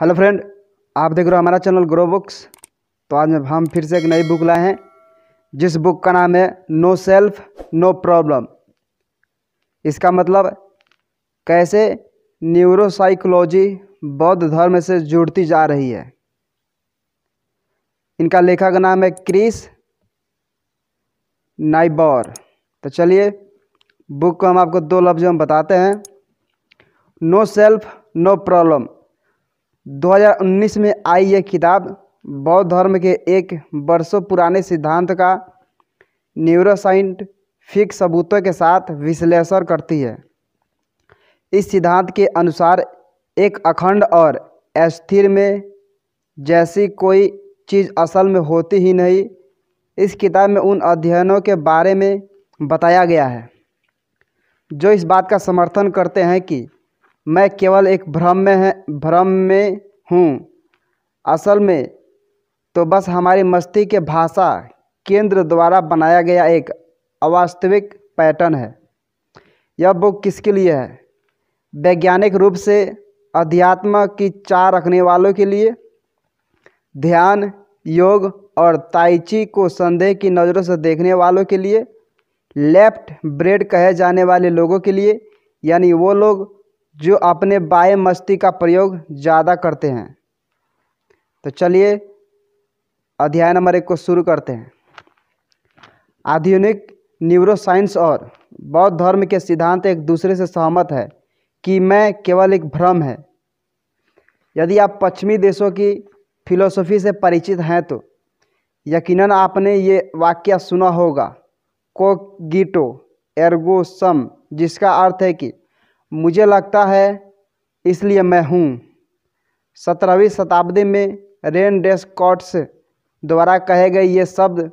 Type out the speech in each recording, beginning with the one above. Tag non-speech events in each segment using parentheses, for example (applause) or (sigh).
hello friend आप देख रहे हो हमारा चैनल ग्रो बुक्स तो आज हम फिर से एक नई बुक लाए हैं जिस बुक का नाम है नो सेल्फ नो प्रॉब्लम इसका मतलब कैसे न्यूरोसाइकोलॉजी बौद्ध धर्म से जुड़ती जा रही है इनका लेखक का नाम है क्रिस नाइबोर तो चलिए बुक को हम आपको दो लफ्ज़ में बताते हैं नो सेल्फ नो प्रॉब्लम 2019 में आई यह किताब बौद्ध धर्म के एक बरसों पुराने सिद्धांत का न्यूरोसाइंटिफिक सबूतों के साथ विश्लेषण करती है इस सिद्धांत के अनुसार एक अखंड और अस्थिर में जैसी कोई चीज़ असल में होती ही नहीं इस किताब में उन अध्ययनों के बारे में बताया गया है जो इस बात का समर्थन करते हैं कि मैं केवल एक भ्रम में है भ्रम में हूँ असल में तो बस हमारी मस्ती के भाषा केंद्र द्वारा बनाया गया एक अवास्तविक पैटर्न है यह बुक किसके लिए है वैज्ञानिक रूप से अध्यात्म की चार रखने वालों के लिए ध्यान योग और ताइची को संदेह की नज़रों से देखने वालों के लिए लेफ्ट ब्रेड कहे जाने वाले लोगों के लिए यानी वो लोग जो अपने बाएं मस्ती का प्रयोग ज़्यादा करते हैं तो चलिए अध्याय नंबर एक को शुरू करते हैं आधुनिक न्यूरोसाइंस और बौद्ध धर्म के सिद्धांत एक दूसरे से सहमत है कि मैं केवल एक भ्रम है यदि आप पश्चिमी देशों की फिलोसफी से परिचित हैं तो यकीनन आपने ये वाक्य सुना होगा को गीटो एर्गो सम जिसका अर्थ है कि मुझे लगता है इसलिए मैं हूँ सत्रहवीं शताब्दी में रेन डेस्कॉट्स द्वारा कहे गए ये शब्द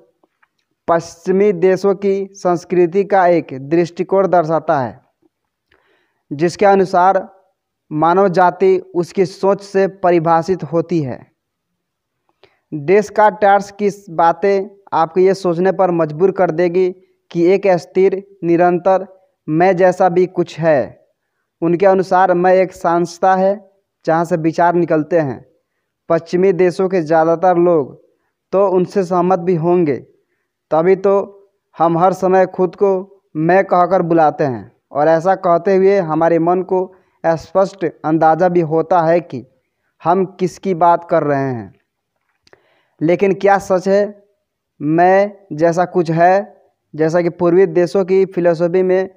पश्चिमी देशों की संस्कृति का एक दृष्टिकोण दर्शाता है जिसके अनुसार मानव जाति उसकी सोच से परिभाषित होती है देश का टैर्स की बातें आपको ये सोचने पर मजबूर कर देगी कि एक स्थिर निरंतर मैं जैसा भी कुछ है उनके अनुसार मैं एक संस्था है जहाँ से विचार निकलते हैं पश्चिमी देशों के ज़्यादातर लोग तो उनसे सहमत भी होंगे तभी तो हम हर समय खुद को मैं कहकर बुलाते हैं और ऐसा कहते हुए हमारे मन को स्पष्ट अंदाज़ा भी होता है कि हम किसकी बात कर रहे हैं लेकिन क्या सच है मैं जैसा कुछ है जैसा कि पूर्वी देशों की फिलोसफी में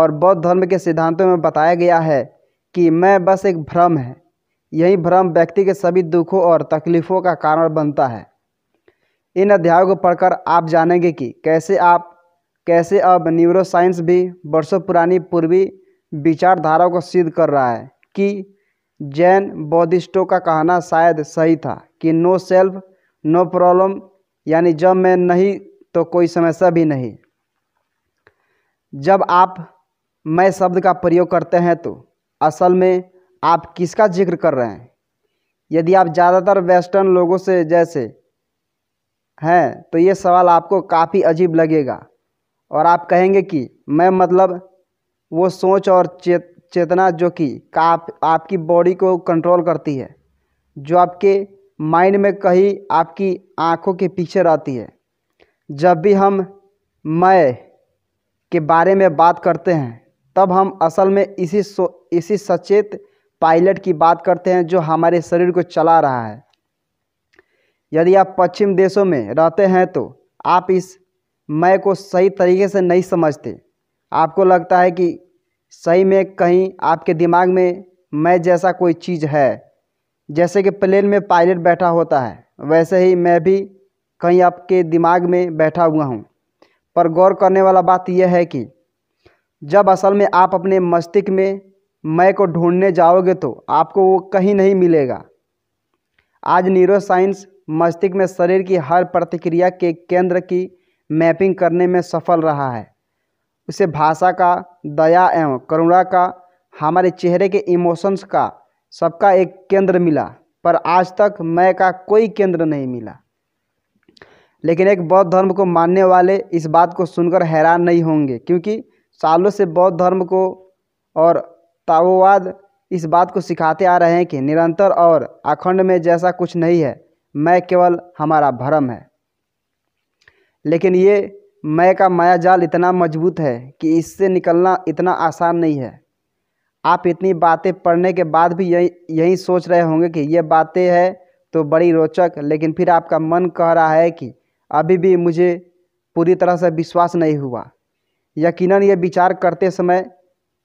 और बौद्ध धर्म के सिद्धांतों में बताया गया है कि मैं बस एक भ्रम है यही भ्रम व्यक्ति के सभी दुखों और तकलीफ़ों का कारण बनता है इन अध्यायों को पढ़कर आप जानेंगे कि कैसे आप कैसे अब न्यूरोसाइंस भी वर्षों पुरानी पूर्वी विचारधारा को सिद्ध कर रहा है कि जैन बौद्धिस्टों का कहना शायद सही था कि नो सेल्फ नो प्रॉब्लम यानी जब मैं नहीं तो कोई समस्या भी नहीं जब आप मैं शब्द का प्रयोग करते हैं तो असल में आप किसका जिक्र कर रहे हैं यदि आप ज़्यादातर वेस्टर्न लोगों से जैसे हैं तो ये सवाल आपको काफ़ी अजीब लगेगा और आप कहेंगे कि मैं मतलब वो सोच और चेत चेतना जो कि आप आपकी बॉडी को कंट्रोल करती है जो आपके माइंड में कहीं आपकी आंखों के पीछे रहती है जब भी हम मैं के बारे में बात करते हैं तब हम असल में इसी सो इसी सचेत पायलट की बात करते हैं जो हमारे शरीर को चला रहा है यदि आप पश्चिम देशों में रहते हैं तो आप इस मैं को सही तरीके से नहीं समझते आपको लगता है कि सही में कहीं आपके दिमाग में मैं जैसा कोई चीज़ है जैसे कि प्लेन में पायलट बैठा होता है वैसे ही मैं भी कहीं आपके दिमाग में बैठा हुआ हूँ पर गौर करने वाला बात यह है कि जब असल में आप अपने मस्तिष्क में मैं को ढूंढने जाओगे तो आपको वो कहीं नहीं मिलेगा आज न्यूरोसाइंस मस्तिष्क में शरीर की हर प्रतिक्रिया के केंद्र की मैपिंग करने में सफल रहा है उसे भाषा का दया एवं करुणा का हमारे चेहरे के इमोशंस का सबका एक केंद्र मिला पर आज तक मैं का कोई केंद्र नहीं मिला लेकिन एक बौद्ध धर्म को मानने वाले इस बात को सुनकर हैरान नहीं होंगे क्योंकि सालों से बौद्ध धर्म को और ताओवाद इस बात को सिखाते आ रहे हैं कि निरंतर और अखंड में जैसा कुछ नहीं है मैं केवल हमारा भ्रम है लेकिन ये मैं का माया जाल इतना मजबूत है कि इससे निकलना इतना आसान नहीं है आप इतनी बातें पढ़ने के बाद भी यही यही सोच रहे होंगे कि ये बातें हैं तो बड़ी रोचक लेकिन फिर आपका मन कह रहा है कि अभी भी मुझे पूरी तरह से विश्वास नहीं हुआ यकीनन ये विचार करते समय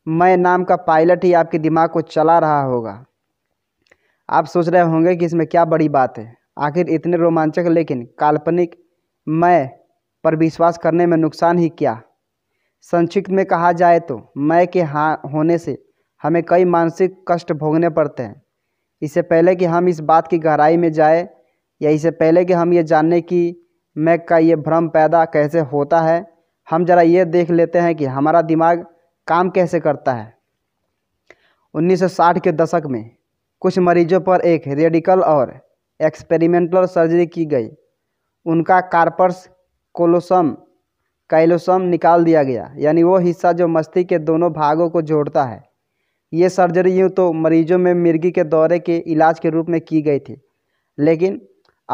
मैं नाम का पायलट ही आपके दिमाग को चला रहा होगा आप सोच रहे होंगे कि इसमें क्या बड़ी बात है आखिर इतने रोमांचक लेकिन काल्पनिक मैं पर विश्वास करने में नुकसान ही क्या संक्षिप्त में कहा जाए तो मैं के हाँ होने से हमें कई मानसिक कष्ट भोगने पड़ते हैं इससे पहले कि हम इस बात की गहराई में जाए या इससे पहले कि हम ये जानने की मैं का ये भ्रम पैदा कैसे होता है हम ज़रा ये देख लेते हैं कि हमारा दिमाग काम कैसे करता है 1960 के दशक में कुछ मरीजों पर एक रेडिकल और एक्सपेरिमेंटल सर्जरी की गई उनका कार्पर्स कोलोसम कैलोसम निकाल दिया गया यानी वो हिस्सा जो मस्ती के दोनों भागों को जोड़ता है ये सर्जरी यूँ तो मरीजों में मिर्गी के दौरे के इलाज के रूप में की गई थी लेकिन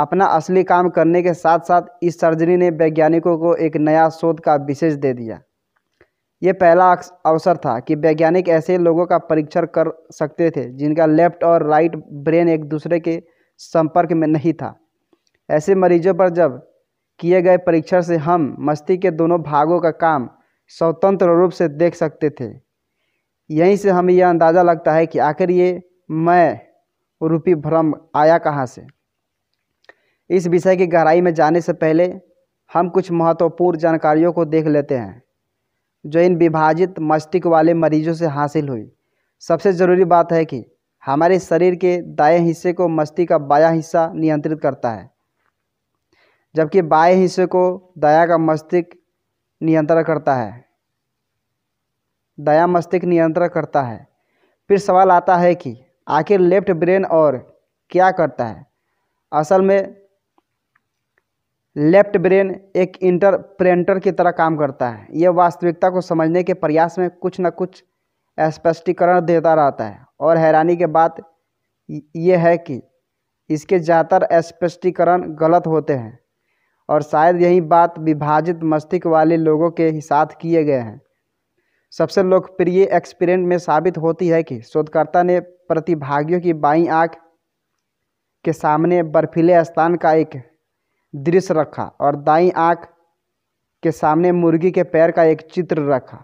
अपना असली काम करने के साथ साथ इस सर्जरी ने वैज्ञानिकों को एक नया शोध का विशेष दे दिया ये पहला अवसर था कि वैज्ञानिक ऐसे लोगों का परीक्षण कर सकते थे जिनका लेफ्ट और राइट ब्रेन एक दूसरे के संपर्क में नहीं था ऐसे मरीजों पर जब किए गए परीक्षण से हम मस्ती के दोनों भागों का काम स्वतंत्र रूप से देख सकते थे यहीं से हमें यह अंदाज़ा लगता है कि आखिर ये मैं रूपी भ्रम आया कहाँ से इस विषय की गहराई में जाने से पहले हम कुछ महत्वपूर्ण जानकारियों को देख लेते हैं जो इन विभाजित मस्तिष्क वाले मरीजों से हासिल हुई सबसे ज़रूरी बात है कि हमारे शरीर के दाएं हिस्से को मस्तिष्क का बायां हिस्सा नियंत्रित करता है जबकि बाएं हिस्से को दया का मस्तिष्क नियंत्रण करता है दया मस्तिष्क नियंत्रण करता है फिर सवाल आता है कि आखिर लेफ्ट ब्रेन और क्या करता है असल में लेफ्ट ब्रेन एक इंटरप्रेंटर की तरह काम करता है यह वास्तविकता को समझने के प्रयास में कुछ न कुछ स्पष्टीकरण देता रहता है और हैरानी के बात यह है कि इसके ज़्यादातर स्पष्टीकरण गलत होते हैं और शायद यही बात विभाजित मस्तिष्क वाले लोगों के साथ किए गए हैं सबसे लोकप्रिय एक्सपेरिमेंट में साबित होती है कि शोधकर्ता ने प्रतिभागियों की बाई आँख के सामने बर्फीले स्थान का एक दृश्य रखा और दाई आँख के सामने मुर्गी के पैर का एक चित्र रखा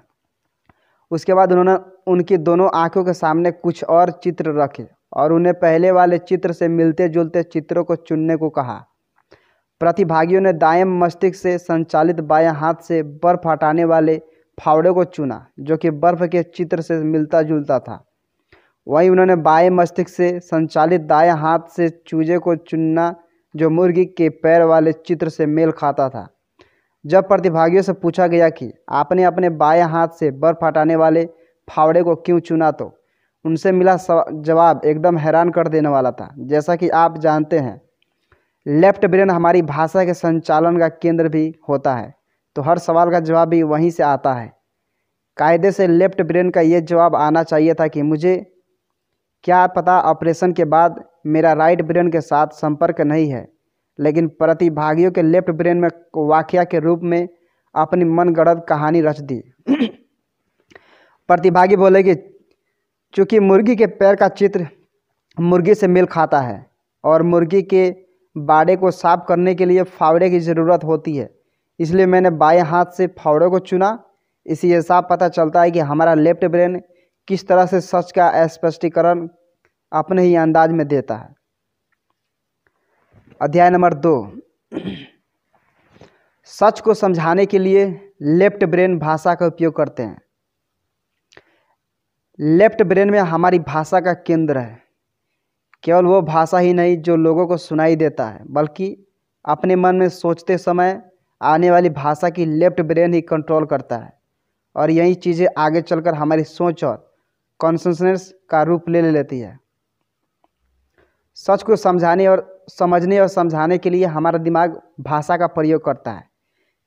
उसके बाद उन्होंने उनकी दोनों आँखों के सामने कुछ और चित्र रखे और उन्हें पहले वाले चित्र से मिलते जुलते चित्रों को चुनने को कहा प्रतिभागियों ने दाएं मस्तिष्क से संचालित बाएं हाथ से बर्फ हटाने वाले फावड़े को चुना जो कि बर्फ के चित्र से मिलता जुलता था वहीं उन्होंने बाएं मस्तिष्क से संचालित दाएं हाथ से चूजे को चुनना जो मुर्गी के पैर वाले चित्र से मेल खाता था जब प्रतिभागियों से पूछा गया कि आपने अपने बाएं हाथ से बर्फ हटाने वाले फावड़े को क्यों चुना तो उनसे मिला जवाब एकदम हैरान कर देने वाला था जैसा कि आप जानते हैं लेफ्ट ब्रेन हमारी भाषा के संचालन का केंद्र भी होता है तो हर सवाल का जवाब भी वहीं से आता है कायदे से लेफ्ट ब्रेन का ये जवाब आना चाहिए था कि मुझे क्या पता ऑपरेशन के बाद मेरा राइट ब्रेन के साथ संपर्क नहीं है लेकिन प्रतिभागियों के लेफ्ट ब्रेन में वाक्या के रूप में अपनी मनगढ़ंत कहानी रच दी प्रतिभागी बोले कि चूँकि मुर्गी के पैर का चित्र मुर्गी से मिल खाता है और मुर्गी के बाड़े को साफ करने के लिए फावड़े की ज़रूरत होती है इसलिए मैंने बाएं हाथ से फावड़े को चुना इसी हिसाब पता चलता है कि हमारा लेफ्ट ब्रेन किस तरह से सच का स्पष्टीकरण अपने ही अंदाज में देता है अध्याय नंबर दो सच को समझाने के लिए लेफ्ट ब्रेन भाषा का उपयोग करते हैं लेफ्ट ब्रेन में हमारी भाषा का केंद्र है केवल वो भाषा ही नहीं जो लोगों को सुनाई देता है बल्कि अपने मन में सोचते समय आने वाली भाषा की लेफ्ट ब्रेन ही कंट्रोल करता है और यही चीज़ें आगे चलकर हमारी सोच और कॉन्सनेस का रूप ले लेती है सच को समझाने और समझने और समझाने के लिए हमारा दिमाग भाषा का प्रयोग करता है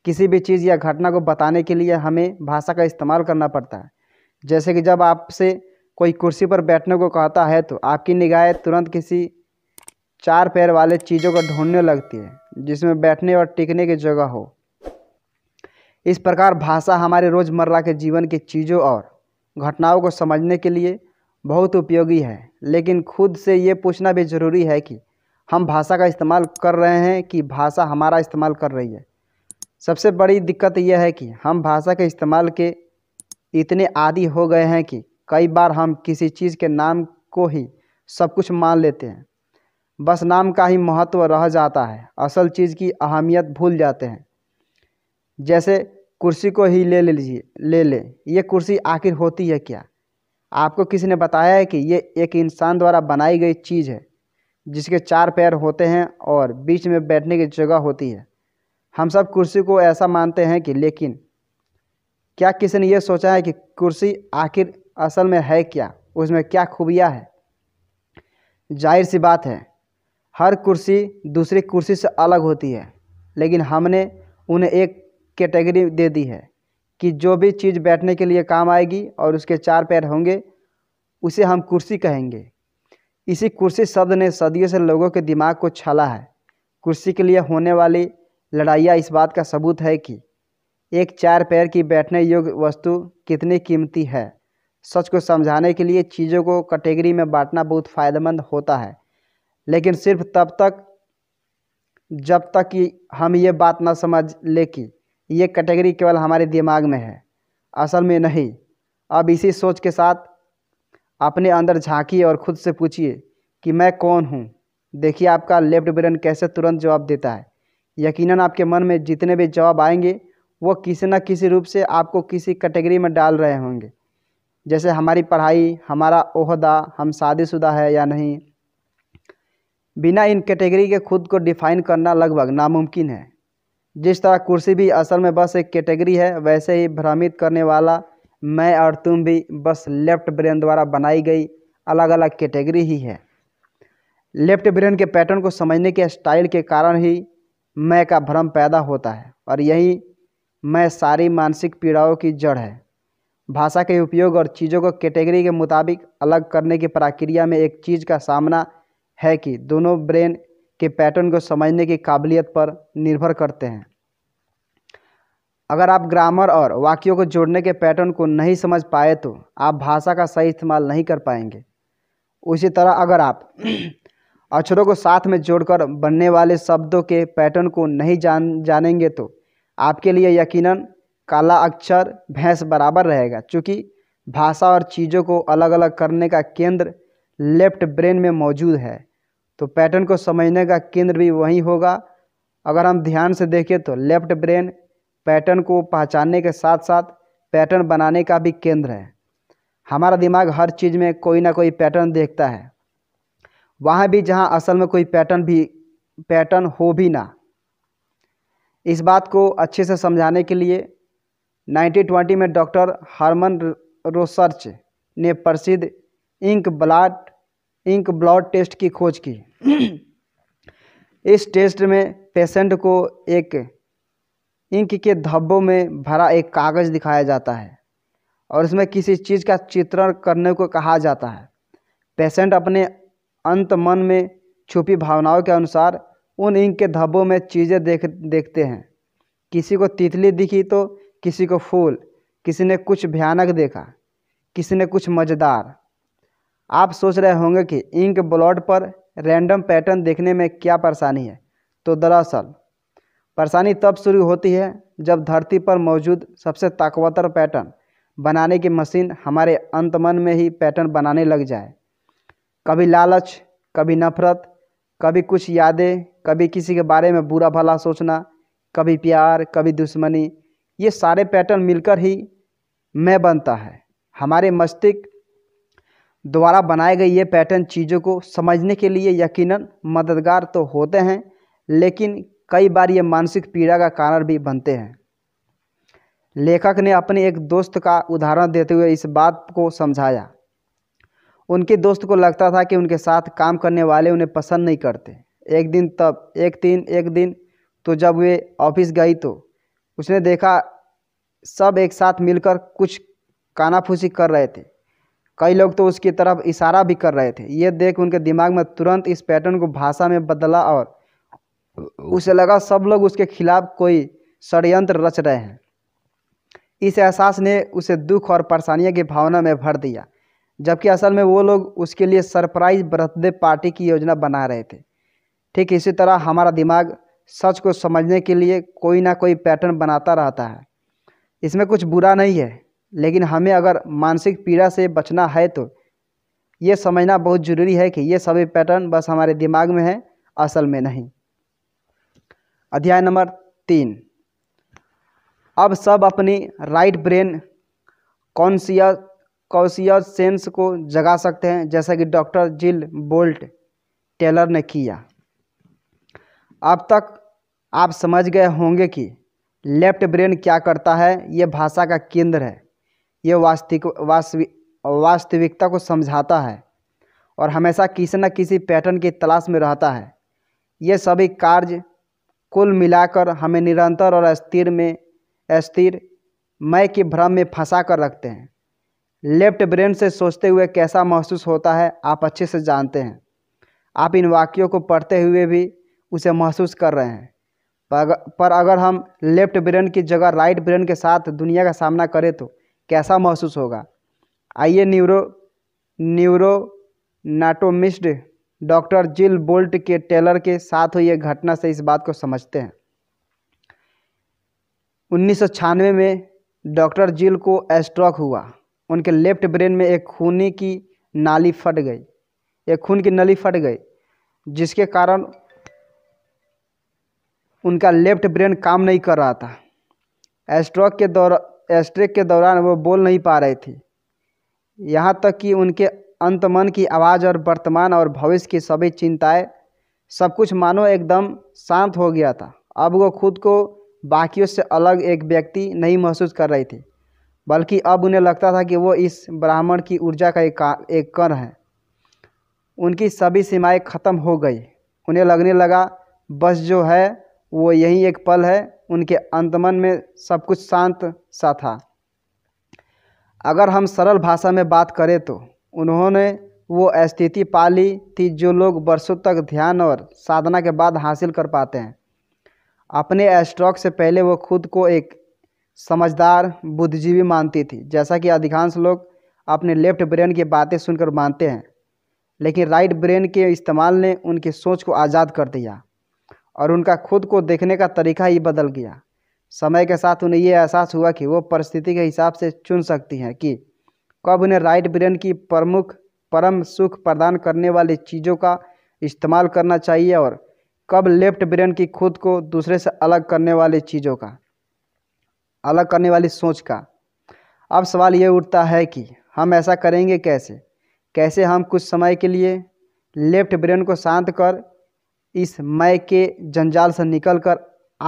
किसी भी चीज़ या घटना को बताने के लिए हमें भाषा का इस्तेमाल करना पड़ता है जैसे कि जब आपसे कोई कुर्सी पर बैठने को कहता है तो आपकी निगाहें तुरंत किसी चार पैर वाले चीज़ों को ढूंढने लगती है जिसमें बैठने और टिकने की जगह हो इस प्रकार भाषा हमारे रोज़मर्रा के जीवन की चीज़ों और घटनाओं को समझने के लिए बहुत उपयोगी है लेकिन खुद से ये पूछना भी ज़रूरी है कि हम भाषा का इस्तेमाल कर रहे हैं कि भाषा हमारा इस्तेमाल कर रही है सबसे बड़ी दिक्कत यह है कि हम भाषा के इस्तेमाल के इतने आदि हो गए हैं कि कई बार हम किसी चीज़ के नाम को ही सब कुछ मान लेते हैं बस नाम का ही महत्व रह जाता है असल चीज़ की अहमियत भूल जाते हैं जैसे कुर्सी को ही ले लीजिए ले ले ये कुर्सी आखिर होती है क्या आपको किसी ने बताया है कि ये एक इंसान द्वारा बनाई गई चीज़ है जिसके चार पैर होते हैं और बीच में बैठने की जगह होती है हम सब कुर्सी को ऐसा मानते हैं कि लेकिन क्या किसी ने यह सोचा है कि कुर्सी आखिर असल में है क्या उसमें क्या खूबियाँ है जाहिर सी बात है हर कुर्सी दूसरी कुर्सी से अलग होती है लेकिन हमने उन्हें एक कैटेगरी दे दी है कि जो भी चीज़ बैठने के लिए काम आएगी और उसके चार पैर होंगे उसे हम कुर्सी कहेंगे इसी कुर्सी शब्द ने सदियों से लोगों के दिमाग को छाला है कुर्सी के लिए होने वाली लड़ाइयाँ इस बात का सबूत है कि एक चार पैर की बैठने योग्य वस्तु कितनी कीमती है सच को समझाने के लिए चीज़ों को कैटेगरी में बांटना बहुत फ़ायदेमंद होता है लेकिन सिर्फ तब तक जब तक कि हम ये बात ना समझ ले कि ये कैटेगरी केवल हमारे दिमाग में है असल में नहीं अब इसी सोच के साथ अपने अंदर झांकिए और खुद से पूछिए कि मैं कौन हूँ देखिए आपका लेफ्ट ब्रेन कैसे तुरंत जवाब देता है यकीनन आपके मन में जितने भी जवाब आएंगे वो किसी न किसी रूप से आपको किसी कैटेगरी में डाल रहे होंगे जैसे हमारी पढ़ाई हमारा ओहदा हम शादीशुदा है या नहीं बिना इन कैटेगरी के खुद को डिफाइन करना लगभग नामुमकिन है जिस तरह कुर्सी भी असल में बस एक कैटेगरी है वैसे ही भ्रमित करने वाला मैं और तुम भी बस लेफ्ट ब्रेन द्वारा बनाई गई अलग अलग कैटेगरी ही है लेफ्ट ब्रेन के पैटर्न को समझने के स्टाइल के कारण ही मैं का भ्रम पैदा होता है और यही मैं सारी मानसिक पीड़ाओं की जड़ है भाषा के उपयोग और चीज़ों को कैटेगरी के मुताबिक अलग करने की प्रक्रिया में एक चीज़ का सामना है कि दोनों ब्रेन के पैटर्न को समझने की काबिलियत पर निर्भर करते हैं अगर आप ग्रामर और वाक्यों को जोड़ने के पैटर्न को नहीं समझ पाए तो आप भाषा का सही इस्तेमाल नहीं कर पाएंगे उसी तरह अगर आप (clears throat) अक्षरों को साथ में जोड़कर बनने वाले शब्दों के पैटर्न को नहीं जान जानेंगे तो आपके लिए यकीनन काला अक्षर भैंस बराबर रहेगा क्योंकि भाषा और चीज़ों को अलग अलग करने का केंद्र लेफ्ट ब्रेन में मौजूद है तो पैटर्न को समझने का केंद्र भी वही होगा अगर हम ध्यान से देखें तो लेफ्ट ब्रेन पैटर्न को पहचानने के साथ साथ पैटर्न बनाने का भी केंद्र है हमारा दिमाग हर चीज़ में कोई ना कोई पैटर्न देखता है वहाँ भी जहाँ असल में कोई पैटर्न भी पैटर्न हो भी ना इस बात को अच्छे से समझाने के लिए 1920 में डॉक्टर हारमन रोसर्च ने प्रसिद्ध ink blot ink blot test की खोज की इस टेस्ट में पेशेंट को एक इंक के धब्बों में भरा एक कागज़ दिखाया जाता है और इसमें किसी चीज़ का चित्रण करने को कहा जाता है पेशेंट अपने अंत मन में छुपी भावनाओं के अनुसार उन इंक के धब्बों में चीज़ें देख देखते हैं किसी को तितली दिखी तो किसी को फूल किसी ने कुछ भयानक देखा किसी ने कुछ मज़ेदार आप सोच रहे होंगे कि इंक ब्लॉट पर रैंडम पैटर्न देखने में क्या परेशानी है तो दरअसल परेशानी तब शुरू होती है जब धरती पर मौजूद सबसे ताकतवर पैटर्न बनाने की मशीन हमारे अंत मन में ही पैटर्न बनाने लग जाए कभी लालच कभी नफरत कभी कुछ यादें कभी किसी के बारे में बुरा भला सोचना कभी प्यार कभी दुश्मनी ये सारे पैटर्न मिलकर ही मैं बनता है हमारे मस्तिष्क द्वारा बनाए गए ये पैटर्न चीज़ों को समझने के लिए यकीनन मददगार तो होते हैं लेकिन कई बार ये मानसिक पीड़ा का कारण भी बनते हैं लेखक ने अपने एक दोस्त का उदाहरण देते हुए इस बात को समझाया उनके दोस्त को लगता था कि उनके साथ काम करने वाले उन्हें पसंद नहीं करते एक दिन तब एक दिन एक दिन तो जब वे ऑफिस गई तो उसने देखा सब एक साथ मिलकर कुछ कानाफूसी कर रहे थे कई लोग तो उसकी तरफ इशारा भी कर रहे थे ये देख उनके दिमाग में तुरंत इस पैटर्न को भाषा में बदला और उसे लगा सब लोग उसके खिलाफ कोई षडयंत्र रच रहे हैं इस एहसास ने उसे दुख और परेशानियों की भावना में भर दिया जबकि असल में वो लोग उसके लिए सरप्राइज बर्थडे पार्टी की योजना बना रहे थे ठीक इसी तरह हमारा दिमाग सच को समझने के लिए कोई ना कोई पैटर्न बनाता रहता है इसमें कुछ बुरा नहीं है लेकिन हमें अगर मानसिक पीड़ा से बचना है तो ये समझना बहुत ज़रूरी है कि ये सभी पैटर्न बस हमारे दिमाग में है असल में नहीं अध्याय नंबर तीन अब सब अपनी right brain conscious conscious sense को जगा सकते हैं जैसा कि डॉक्टर जिल बोल्ट टेलर ने किया अब तक आप समझ गए होंगे कि लेफ्ट ब्रेन क्या करता है ये भाषा का केंद्र है यह वास्तविक वास्तविकता को समझाता है और हमेशा किसी न किसी पैटर्न की तलाश में रहता है ये सभी कार्य कुल मिलाकर हमें निरंतर और अस्थिर में अस्थिर मय के भ्रम में फंसा कर रखते हैं लेफ्ट ब्रेन से सोचते हुए कैसा महसूस होता है आप अच्छे से जानते हैं आप इन वाक्यों को पढ़ते हुए भी उसे महसूस कर रहे हैं पर अगर हम लेफ्ट ब्रेन की जगह राइट ब्रेन के साथ दुनिया का सामना करें तो कैसा महसूस होगा आइए neuro neuro doctor Jill Bolte के टेलर के साथ हुई घटना से इस बात को समझते हैं उन्नीस में डॉक्टर जिल को स्ट्रोक हुआ उनके लेफ्ट ब्रेन में एक खूनी की नाली फट गई एक खून की नली फट गई जिसके कारण उनका लेफ्ट ब्रेन काम नहीं कर रहा था स्ट्रोक के दौरान स्ट्रेक के दौरान वो बोल नहीं पा रही थी यहाँ तक कि उनके अंतमन की आवाज़ और वर्तमान और भविष्य की सभी चिंताएं सब कुछ मानो एकदम शांत हो गया था अब वो खुद को बाकियों से अलग एक व्यक्ति नहीं महसूस कर रही थी बल्कि अब उन्हें लगता था कि वो इस ब्राह्मण की ऊर्जा का एक एक कण है उनकी सभी सीमाएं खत्म हो गई उन्हें लगने लगा बस जो है वो यही एक पल है उनके अंतमन में सब कुछ शांत सा था अगर हम सरल भाषा में बात करें तो उन्होंने वो स्थिति पा ली थी जो लोग बरसों तक ध्यान और साधना के बाद हासिल कर पाते हैं अपने स्ट्रोक से पहले वो खुद को एक समझदार बुद्धिजीवी मानती थी जैसा कि अधिकांश लोग अपने लेफ्ट ब्रेन की बातें सुनकर मानते हैं लेकिन राइट ब्रेन के इस्तेमाल ने उनकी सोच को आज़ाद कर दिया और उनका खुद को देखने का तरीका ही बदल गया समय के साथ उन्हें यह एहसास हुआ कि वो परिस्थिति के हिसाब से चुन सकती हैं कि कब उन्हें राइट ब्रेन की प्रमुख परम सुख प्रदान करने वाली चीज़ों का इस्तेमाल करना चाहिए और कब लेफ्ट ब्रेन की खुद को दूसरे से अलग करने वाली चीज़ों का अलग करने वाली सोच का अब सवाल ये उठता है कि हम ऐसा करेंगे कैसे कैसे हम कुछ समय के लिए लेफ्ट ब्रेन को शांत कर इस मय के जंजाल से निकलकर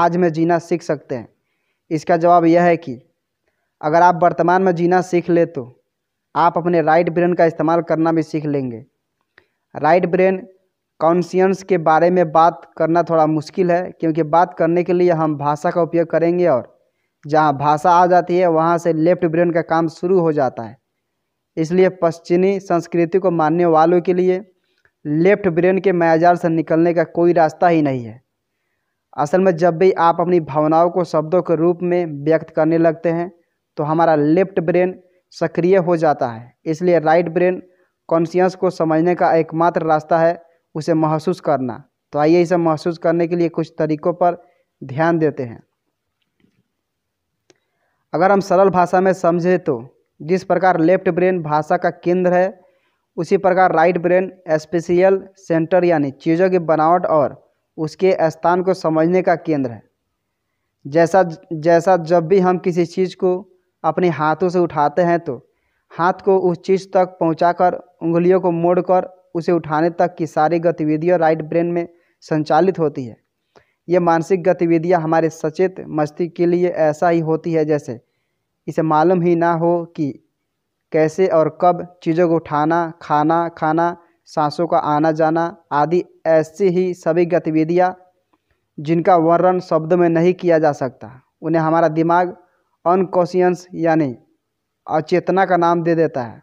आज में जीना सीख सकते हैं इसका जवाब यह है कि अगर आप वर्तमान में जीना सीख ले तो आप अपने राइट ब्रेन का इस्तेमाल करना भी सीख लेंगे राइट ब्रेन कॉन्शियंस के बारे में बात करना थोड़ा मुश्किल है क्योंकि बात करने के लिए हम भाषा का उपयोग करेंगे और जहाँ भाषा आ जाती है वहाँ से लेफ्ट ब्रेन का काम शुरू हो जाता है इसलिए पश्चिमी संस्कृति को मानने वालों के लिए लेफ्ट ब्रेन के मायाजाल से निकलने का कोई रास्ता ही नहीं है असल में जब भी आप अपनी भावनाओं को शब्दों के रूप में व्यक्त करने लगते हैं तो हमारा लेफ्ट ब्रेन सक्रिय हो जाता है इसलिए राइट ब्रेन कॉन्शियस को समझने का एकमात्र रास्ता है उसे महसूस करना तो आइए इसे महसूस करने के लिए कुछ तरीकों पर ध्यान देते हैं अगर हम सरल भाषा में समझें तो जिस प्रकार लेफ्ट ब्रेन भाषा का केंद्र है उसी प्रकार राइट ब्रेन स्पेशियल सेंटर यानी चीज़ों की बनावट और उसके स्थान को समझने का केंद्र है जैसा जैसा जब भी हम किसी चीज़ को अपने हाथों से उठाते हैं तो हाथ को उस चीज़ तक पहुंचाकर उंगलियों को मोड़कर उसे उठाने तक की सारी गतिविधियां राइट ब्रेन में संचालित होती है ये मानसिक गतिविधियां हमारे सचेत मस्ती के लिए ऐसा ही होती है जैसे इसे मालूम ही ना हो कि कैसे और कब चीज़ों को उठाना खाना खाना सांसों का आना जाना आदि ऐसी ही सभी गतिविधियाँ जिनका वर्णन शब्द में नहीं किया जा सकता उन्हें हमारा दिमाग अनकॉन्शियंस यानी अचेतना का नाम दे देता है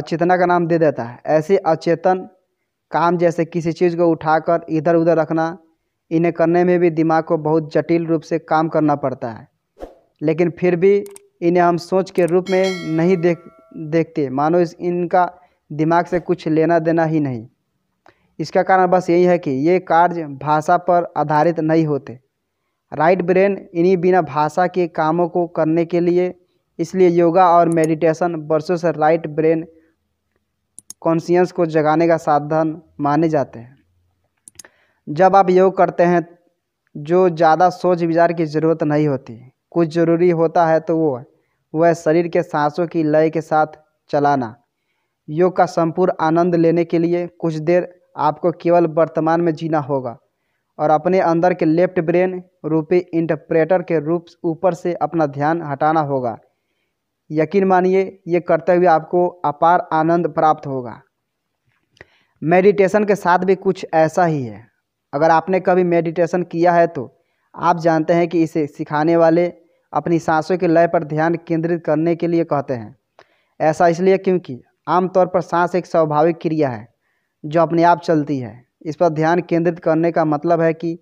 अचेतना का नाम दे देता है ऐसे अचेतन काम जैसे किसी चीज़ को उठाकर इधर उधर रखना इन्हें करने में भी दिमाग को बहुत जटिल रूप से काम करना पड़ता है लेकिन फिर भी इन्हें हम सोच के रूप में नहीं देख देखते मानो इस इनका दिमाग से कुछ लेना देना ही नहीं इसका कारण बस यही है कि ये कार्य भाषा पर आधारित नहीं होते राइट ब्रेन इन्हीं बिना भाषा के कामों को करने के लिए इसलिए योगा और मेडिटेशन वर्षों से राइट ब्रेन कॉन्शियंस को जगाने का साधन माने जाते हैं जब आप योग करते हैं जो ज़्यादा सोच विचार की ज़रूरत नहीं होती कुछ ज़रूरी होता है तो वो वह शरीर के सांसों की लय के साथ चलाना योग का संपूर्ण आनंद लेने के लिए कुछ देर आपको केवल वर्तमान में जीना होगा और अपने अंदर के लेफ्ट ब्रेन रूपी इंटरप्रेटर के रूप ऊपर से अपना ध्यान हटाना होगा यकीन मानिए ये करते हुए आपको अपार आनंद प्राप्त होगा मेडिटेशन के साथ भी कुछ ऐसा ही है अगर आपने कभी मेडिटेशन किया है तो आप जानते हैं कि इसे सिखाने वाले अपनी सांसों के लय पर ध्यान केंद्रित करने के लिए कहते हैं ऐसा इसलिए क्योंकि आमतौर पर सांस एक स्वाभाविक क्रिया है जो अपने आप चलती है इस पर ध्यान केंद्रित करने का मतलब है कि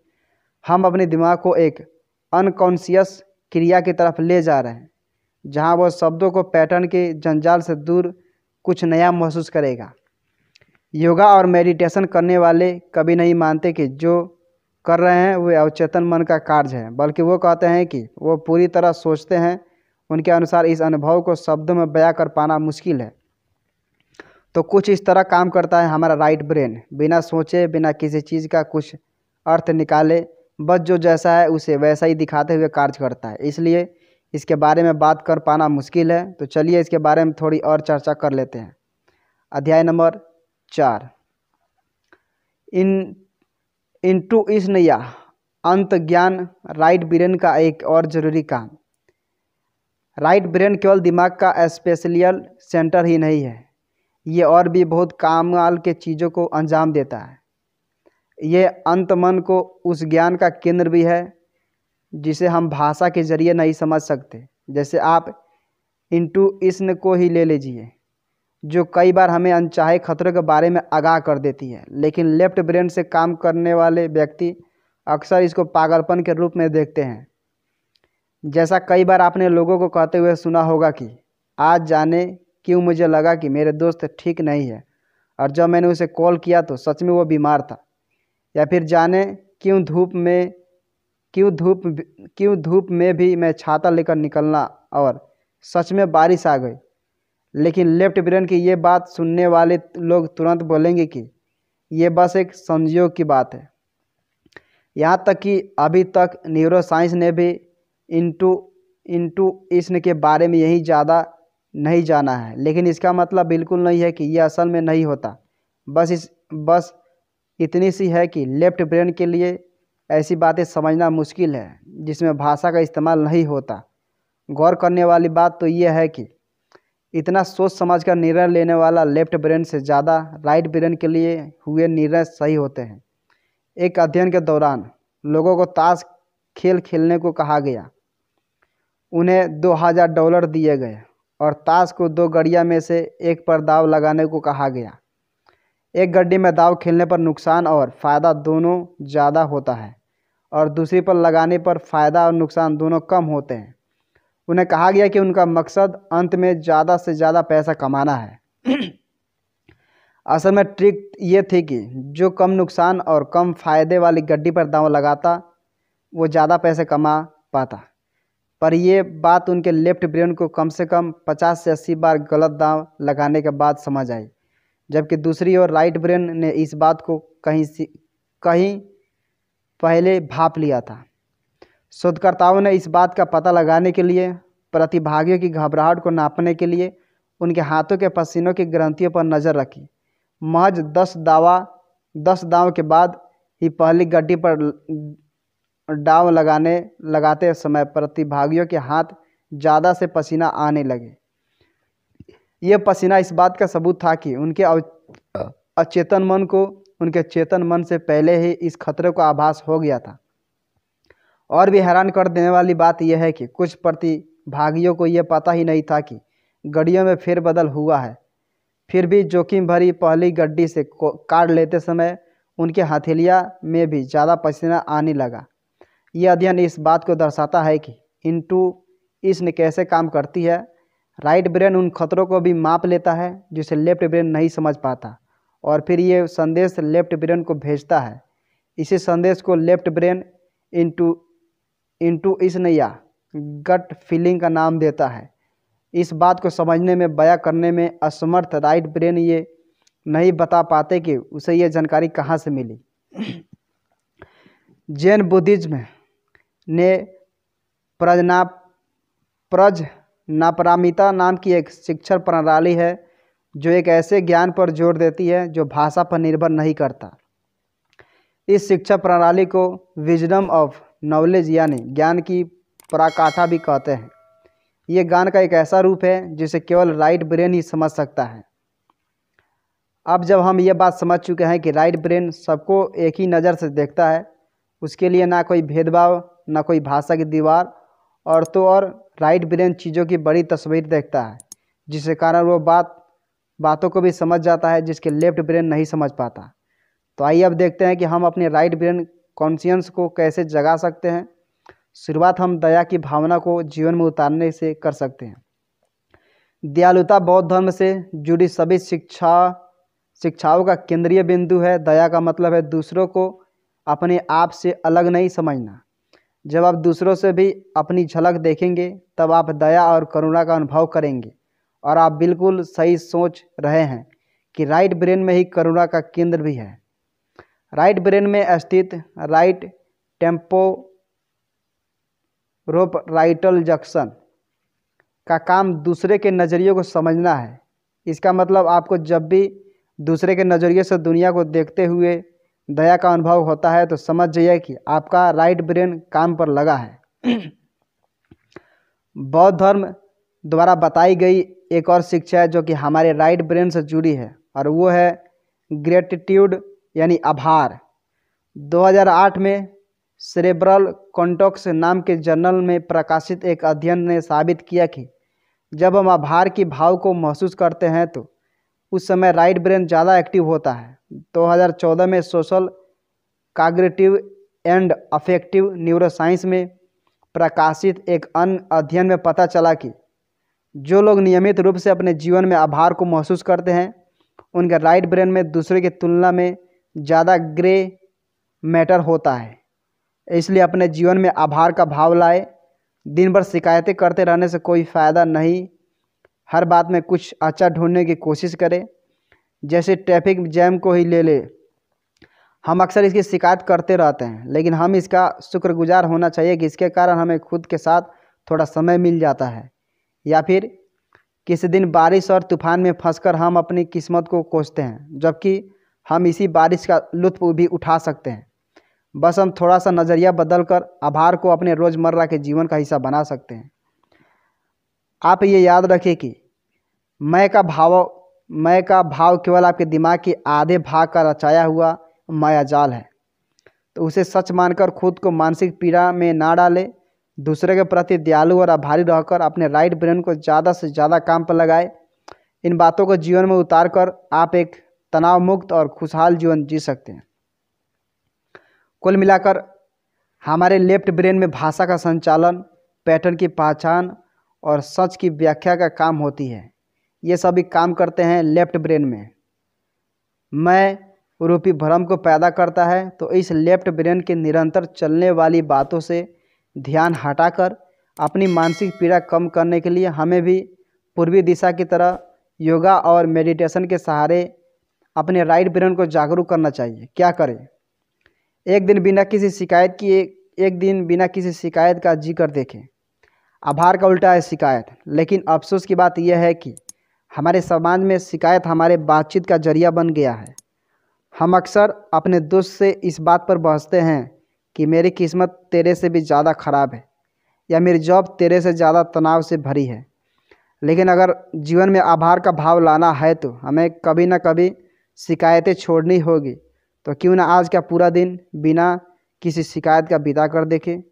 हम अपने दिमाग को एक अनकॉन्शियस क्रिया की तरफ ले जा रहे हैं जहाँ वह शब्दों को पैटर्न के जंजाल से दूर कुछ नया महसूस करेगा योगा और मेडिटेशन करने वाले कभी नहीं मानते कि जो कर रहे हैं वे अवचेतन मन का कार्य है बल्कि वो कहते हैं कि वो पूरी तरह सोचते हैं उनके अनुसार इस अनुभव को शब्द में बया कर पाना मुश्किल है तो कुछ इस तरह काम करता है हमारा राइट ब्रेन बिना सोचे बिना किसी चीज़ का कुछ अर्थ निकाले बस जो जैसा है उसे वैसा ही दिखाते हुए कार्य करता है इसलिए इसके बारे में बात कर पाना मुश्किल है तो चलिए इसके बारे में थोड़ी और चर्चा कर लेते हैं अध्याय नंबर चार इन इंटू इस नैया अंत ज्ञान राइट ब्रेन का एक और ज़रूरी काम राइट ब्रेन केवल दिमाग का स्पेशलियल सेंटर ही नहीं है ये और भी बहुत कामाल के चीज़ों को अंजाम देता है ये अंत मन को उस ज्ञान का केंद्र भी है जिसे हम भाषा के जरिए नहीं समझ सकते जैसे आप इंटू इसन को ही ले लीजिए जो कई बार हमें अनचाहे खतरों के बारे में आगाह कर देती है लेकिन लेफ्ट ब्रेन से काम करने वाले व्यक्ति अक्सर इसको पागलपन के रूप में देखते हैं जैसा कई बार आपने लोगों को कहते हुए सुना होगा कि आज जाने क्यों मुझे लगा कि मेरे दोस्त ठीक नहीं है और जब मैंने उसे कॉल किया तो सच में वो बीमार था या फिर जाने क्यों धूप में क्यों धूप क्यों धूप में भी मैं छाता लेकर निकलना और सच में बारिश आ गई लेकिन लेफ्ट ब्रेन की ये बात सुनने वाले लोग तुरंत बोलेंगे कि ये बस एक संजयोग की बात है यहाँ तक कि अभी तक न्यूरो साइंस ने भी इंटू इंटू इसने के बारे में यही ज़्यादा नहीं जाना है लेकिन इसका मतलब बिल्कुल नहीं है कि यह असल में नहीं होता बस इस बस इतनी सी है कि लेफ्ट ब्रेन के लिए ऐसी बातें समझना मुश्किल है जिसमें भाषा का इस्तेमाल नहीं होता गौर करने वाली बात तो यह है कि इतना सोच समझ कर निर्णय लेने वाला लेफ्ट ब्रेन से ज़्यादा राइट ब्रेन के लिए हुए निर्णय सही होते हैं एक अध्ययन के दौरान लोगों को ताश खेल खेलने को कहा गया उन्हें दो हज़ार डॉलर दिए गए और ताश को दो गड़िया में से एक पर दाव लगाने को कहा गया एक गड्डी में दाव खेलने पर नुकसान और फ़ायदा दोनों ज़्यादा होता है और दूसरी पर लगाने पर फ़ायदा और नुकसान दोनों कम होते हैं उन्हें कहा गया कि उनका मकसद अंत में ज़्यादा से ज़्यादा पैसा कमाना है असल में ट्रिक ये थी कि जो कम नुकसान और कम फायदे वाली गड्डी पर दाव लगाता वो ज़्यादा पैसे कमा पाता पर ये बात उनके लेफ्ट ब्रेन को कम से कम 50 से 80 बार गलत दाव लगाने के बाद समझ आई जबकि दूसरी ओर राइट ब्रेन ने इस बात को कहीं कहीं पहले भाप लिया था शोधकर्ताओं ने इस बात का पता लगाने के लिए प्रतिभागियों की घबराहट को नापने के लिए उनके हाथों के पसीनों की ग्रंथियों पर नज़र रखी महज दस दावा दस दाव के बाद ही पहली गड्डी पर डाव लगाने लगाते समय प्रतिभागियों के हाथ ज़्यादा से पसीना आने लगे ये पसीना इस बात का सबूत था कि उनके अचेतन मन को उनके चेतन मन से पहले ही इस खतरे का आभास हो गया था और भी हैरान कर देने वाली बात यह है कि कुछ प्रतिभागियों को यह पता ही नहीं था कि गड्डियों में फेरबदल हुआ है फिर भी जोखिम भरी पहली गड्डी से कार्ड लेते समय उनके हथेलिया में भी ज़्यादा पसीना आने लगा यह अध्ययन इस बात को दर्शाता है कि इंटू इसने कैसे काम करती है राइट ब्रेन उन खतरों को भी माप लेता है जिसे लेफ्ट ब्रेन नहीं समझ पाता और फिर ये संदेश लेफ्ट ब्रेन को भेजता है इसी संदेश को लेफ्ट ब्रेन इंटू इंटू इस नैया गट फीलिंग का नाम देता है इस बात को समझने में बया करने में असमर्थ राइट ब्रेन ये नहीं बता पाते कि उसे ये जानकारी कहाँ से मिली जैन बुद्धिज्म ने प्रजना प्रज नापरामिता नाम की एक शिक्षण प्रणाली है जो एक ऐसे ज्ञान पर जोर देती है जो भाषा पर निर्भर नहीं करता इस शिक्षा प्रणाली को विजडम ऑफ नॉलेज यानी ज्ञान की पराकाठा भी कहते हैं ये ज्ञान का एक ऐसा रूप है जिसे केवल राइट ब्रेन ही समझ सकता है अब जब हम ये बात समझ चुके हैं कि राइट ब्रेन सबको एक ही नज़र से देखता है उसके लिए ना कोई भेदभाव ना कोई भाषा की दीवार और तो और राइट ब्रेन चीज़ों की बड़ी तस्वीर देखता है जिसके कारण वो बात बातों को भी समझ जाता है जिसके लेफ्ट ब्रेन नहीं समझ पाता तो आइए अब देखते हैं कि हम अपने राइट ब्रेन कॉन्शियंस को कैसे जगा सकते हैं शुरुआत हम दया की भावना को जीवन में उतारने से कर सकते हैं दयालुता बौद्ध धर्म से जुड़ी सभी शिक्षा शिक्षाओं का केंद्रीय बिंदु है दया का मतलब है दूसरों को अपने आप से अलग नहीं समझना जब आप दूसरों से भी अपनी झलक देखेंगे तब आप दया और करुणा का अनुभव करेंगे और आप बिल्कुल सही सोच रहे हैं कि राइट ब्रेन में ही करुणा का केंद्र भी है राइट ब्रेन में स्थित right temporoparietal junction का काम दूसरे के नज़रिए को समझना है इसका मतलब आपको जब भी दूसरे के नज़रिए से दुनिया को देखते हुए दया का अनुभव होता है तो समझ जाइए कि आपका राइट ब्रेन काम पर लगा है (clears throat) बौद्ध धर्म द्वारा बताई गई एक और शिक्षा है जो कि हमारे राइट ब्रेन से जुड़ी है और वो है ग्रेटिट्यूड यानी आभार 2008 में सेरेब्रल कॉन्टोक्स नाम के जर्नल में प्रकाशित एक अध्ययन ने साबित किया कि जब हम आभार की भाव को महसूस करते हैं तो उस समय राइट ब्रेन ज़्यादा एक्टिव होता है 2014 में social cognitive and affective neuroscience में प्रकाशित एक अन्य अध्ययन में पता चला कि जो लोग नियमित रूप से अपने जीवन में आभार को महसूस करते हैं उनके राइट ब्रेन में दूसरे की तुलना में ज़्यादा ग्रे मैटर होता है इसलिए अपने जीवन में आभार का भाव लाए दिन भर शिकायतें करते रहने से कोई फ़ायदा नहीं हर बात में कुछ अच्छा ढूंढने की कोशिश करें जैसे ट्रैफिक जैम को ही ले ले हम अक्सर इसकी शिकायत करते रहते हैं लेकिन हम इसका शुक्रगुजार होना चाहिए कि इसके कारण हमें खुद के साथ थोड़ा समय मिल जाता है या फिर किसी दिन बारिश और तूफान में फंसकर हम अपनी किस्मत को कोसते हैं जबकि हम इसी बारिश का लुत्फ भी उठा सकते हैं बस हम थोड़ा सा नज़रिया बदल कर आभार को अपने रोज़मर्रा के जीवन का हिस्सा बना सकते हैं आप ये याद रखें कि मैं का भाव मैं का भाव केवल आपके दिमाग के आधे भाग का रचाया हुआ मायाजाल है तो उसे सच मानकर खुद को मानसिक पीड़ा में ना डालें दूसरे के प्रति दयालु और आभारी रहकर अपने राइट ब्रेन को ज़्यादा से ज़्यादा काम पर लगाए इन बातों को जीवन में उतार कर आप एक तनाव मुक्त और खुशहाल जीवन जी सकते हैं कुल मिलाकर हमारे लेफ्ट ब्रेन में भाषा का संचालन पैटर्न की पहचान और सच की व्याख्या का काम होती है ये सभी काम करते हैं लेफ्ट ब्रेन में मैं रूपी भ्रम को पैदा करता है तो इस लेफ्ट ब्रेन के निरंतर चलने वाली बातों से ध्यान हटाकर अपनी मानसिक पीड़ा कम करने के लिए हमें भी पूर्वी दिशा की तरह योगा और मेडिटेशन के सहारे अपने राइट ब्रेन को जागरूक करना चाहिए क्या करें एक दिन बिना किसी शिकायत की एक, एक दिन बिना किसी शिकायत का जिक्र देखें आभार का उल्टा है शिकायत लेकिन अफसोस की बात यह है कि हमारे समाज में शिकायत हमारे बातचीत का जरिया बन गया है हम अक्सर अपने दोस्त से इस बात पर बहसते हैं कि मेरी किस्मत तेरे से भी ज़्यादा ख़राब है या मेरी जॉब तेरे से ज़्यादा तनाव से भरी है लेकिन अगर जीवन में आभार का भाव लाना है तो हमें कभी ना कभी शिकायतें छोड़नी होगी तो क्यों ना आज का पूरा दिन बिना किसी शिकायत का बिता कर देखें